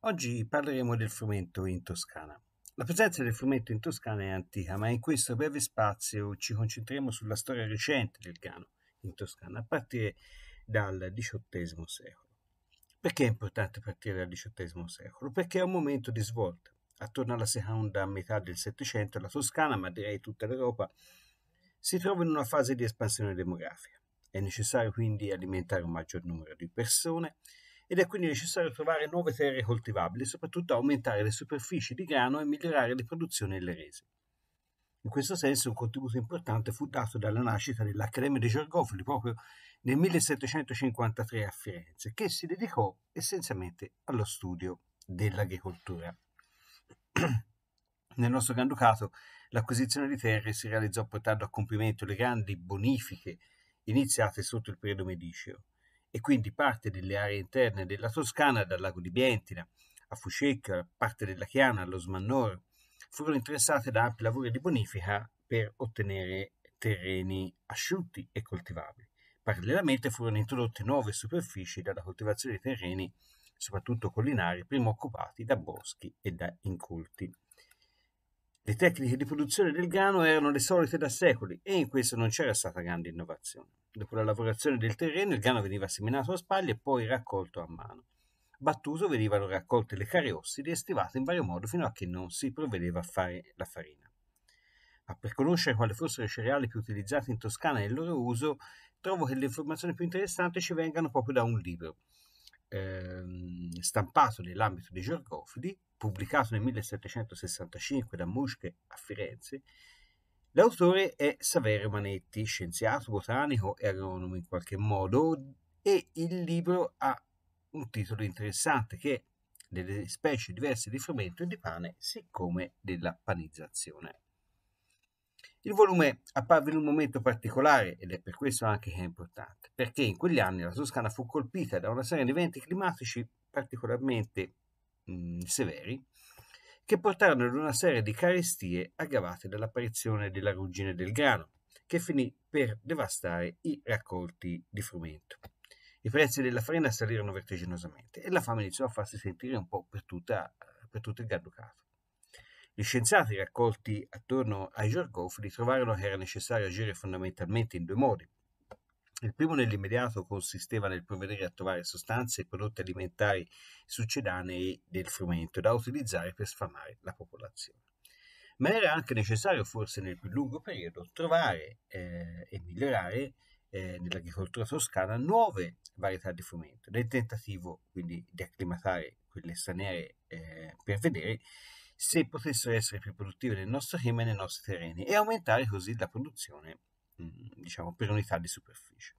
Oggi parleremo del frumento in Toscana. La presenza del frumento in Toscana è antica, ma in questo breve spazio ci concentriamo sulla storia recente del grano in Toscana, a partire dal XVIII secolo. Perché è importante partire dal XVIII secolo? Perché è un momento di svolta attorno alla seconda metà del Settecento la Toscana, ma direi tutta l'Europa, si trova in una fase di espansione demografica. È necessario quindi alimentare un maggior numero di persone ed è quindi necessario trovare nuove terre coltivabili, soprattutto aumentare le superfici di grano e migliorare le produzioni e le rese. In questo senso un contributo importante fu dato dalla nascita dell'Accademia dei Giorgofili proprio nel 1753 a Firenze, che si dedicò essenzialmente allo studio dell'agricoltura. Nel nostro Granducato l'acquisizione di terre si realizzò portando a compimento le grandi bonifiche iniziate sotto il periodo mediceo e quindi parte delle aree interne della Toscana, dal lago di Bientina a Fuscecca, parte della Chiana allo Smannor, furono interessate da ampi lavori di bonifica per ottenere terreni asciutti e coltivabili. Parallelamente furono introdotte nuove superfici dalla coltivazione di terreni soprattutto collinari, prima occupati da boschi e da inculti. Le tecniche di produzione del grano erano le solite da secoli e in questo non c'era stata grande innovazione. Dopo la lavorazione del terreno il grano veniva seminato a spalle e poi raccolto a mano. Battuto venivano raccolte le cariossidi e stivate in vario modo fino a che non si provvedeva a fare la farina. Ma per conoscere quali fossero i cereali più utilizzati in Toscana e il loro uso, trovo che le informazioni più interessanti ci vengano proprio da un libro, ehm, stampato nell'ambito dei Gergofili, pubblicato nel 1765 da Muschke a Firenze, L'autore è Saverio Manetti, scienziato, botanico e agronomo in qualche modo, e il libro ha un titolo interessante che è delle specie diverse di frumento e di pane, siccome della panizzazione. Il volume apparve in un momento particolare ed è per questo anche che è importante, perché in quegli anni la Toscana fu colpita da una serie di eventi climatici particolarmente mh, mm, severi che portarono ad una serie di carestie aggravate dall'apparizione della ruggine del grano, che finì per devastare i raccolti di frumento. I prezzi della farina salirono vertiginosamente e la fame iniziò a farsi sentire un po' per, tutta, per tutto il Garducato. Gli scienziati raccolti attorno ai Jargofili trovarono che era necessario agire fondamentalmente in due modi. Il primo nell'immediato consisteva nel provvedere a trovare sostanze e prodotti alimentari succedanei del frumento da utilizzare per sfamare la popolazione. Ma era anche necessario, forse nel più lungo periodo, trovare eh, e migliorare eh, nell'agricoltura toscana nuove varietà di frumento, nel tentativo quindi di acclimatare quelle straniere eh, per vedere se potessero essere più produttive nel nostro clima e nei nostri terreni e aumentare così la produzione, mm, diciamo, per unità di superficie.